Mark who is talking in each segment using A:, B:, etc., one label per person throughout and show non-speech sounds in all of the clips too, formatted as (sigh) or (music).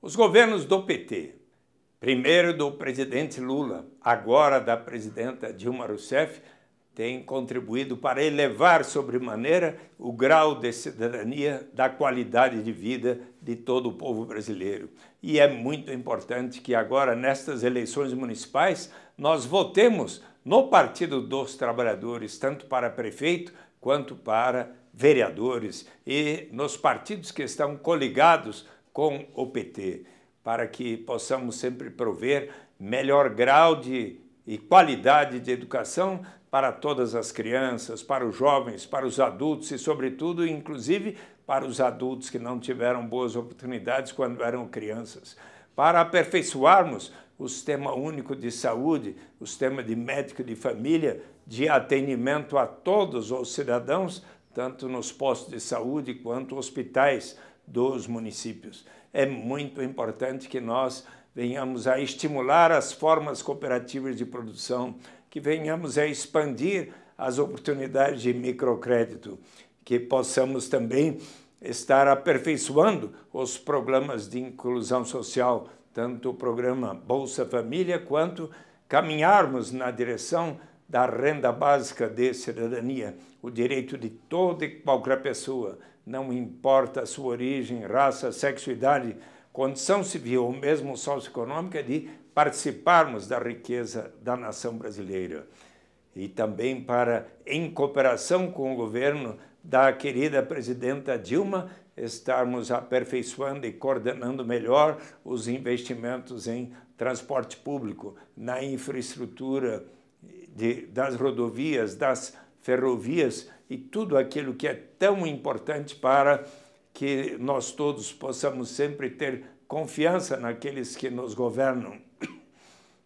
A: Os governos do PT, primeiro do presidente Lula, agora da presidenta Dilma Rousseff, têm contribuído para elevar sobremaneira o grau de cidadania, da qualidade de vida de todo o povo brasileiro. E é muito importante que agora, nestas eleições municipais, nós votemos no Partido dos Trabalhadores, tanto para prefeito quanto para vereadores e nos partidos que estão coligados com o PT, para que possamos sempre prover melhor grau de e qualidade de educação para todas as crianças, para os jovens, para os adultos e, sobretudo, inclusive para os adultos que não tiveram boas oportunidades quando eram crianças. Para aperfeiçoarmos o sistema único de saúde, o sistema de médico de família, de atendimento a todos os cidadãos, tanto nos postos de saúde quanto hospitais dos municípios. É muito importante que nós venhamos a estimular as formas cooperativas de produção, que venhamos a expandir as oportunidades de microcrédito, que possamos também estar aperfeiçoando os programas de inclusão social, tanto o programa Bolsa Família quanto caminharmos na direção da renda básica de cidadania, o direito de toda e qualquer pessoa, não importa a sua origem, raça, sexo, idade, condição civil ou mesmo socioeconômica, de participarmos da riqueza da nação brasileira. E também para, em cooperação com o governo da querida presidenta Dilma, estarmos aperfeiçoando e coordenando melhor os investimentos em transporte público, na infraestrutura de, das rodovias, das ferrovias e tudo aquilo que é tão importante para que nós todos possamos sempre ter confiança naqueles que nos governam, (coughs)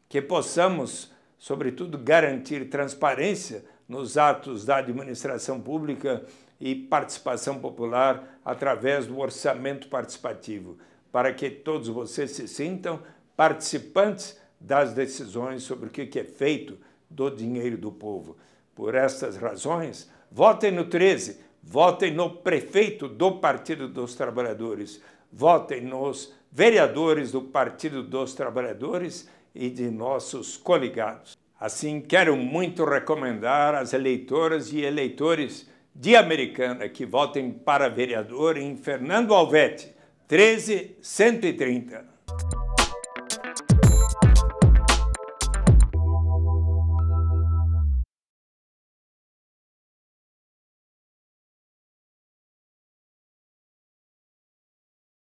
A: que possamos, sobretudo, garantir transparência nos atos da administração pública e participação popular através do orçamento participativo, para que todos vocês se sintam participantes das decisões sobre o que é feito do dinheiro do povo. Por estas razões, votem no 13, votem no prefeito do Partido dos Trabalhadores, votem nos vereadores do Partido dos Trabalhadores e de nossos coligados. Assim, quero muito recomendar às eleitoras e eleitores de Americana que votem para vereador em Fernando Alvete, 13130.